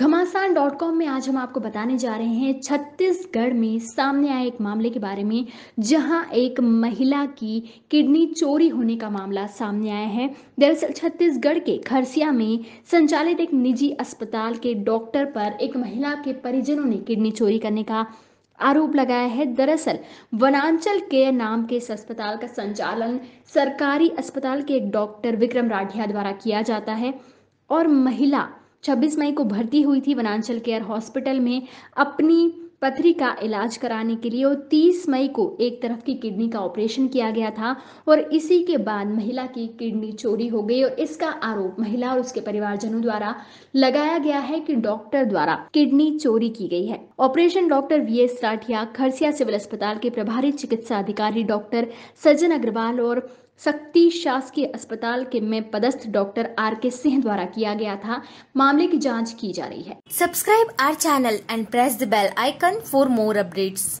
घमासान dot com में आज हम आपको बताने जा रहे हैं छत्तीसगढ़ में सामने आए एक मामले के बारे में जहां एक महिला की किडनी चोरी होने का मामला सामने आया है दरअसल छत्तीसगढ़ के खरसिया में संचालित एक निजी अस्पताल के डॉक्टर पर एक महिला के परिजनों ने किडनी चोरी करने का आरोप लगाया है दरअसल वनांचल के नाम के इस अस्पताल का संचालन सरकारी अस्पताल के एक डॉक्टर विक्रम राठिया द्वारा किया जाता है और महिला 26 मई को भर्ती हुई थी वनांचल केयर हॉस्पिटल में अपनी पथरी का इलाज कराने के लिए और 30 मई को एक तरफ की किडनी का ऑपरेशन किया गया था और इसी के बाद महिला की किडनी चोरी हो गई और इसका आरोप महिला और उसके परिवारजनों द्वारा लगाया गया है कि डॉक्टर द्वारा किडनी चोरी की गई है operation doctor V S Rathia Kharsia civil अस्पताल के प्रभारी चिकित्सा अधिकारी डॉक्टर सज्जन अग्रवाल और शक्ति शासकीय अस्पताल के में पदस्थ डॉक्टर आर के सिंह द्वारा किया गया था मामले की जांच की जा रही है subscribe our channel and press the bell icon for more updates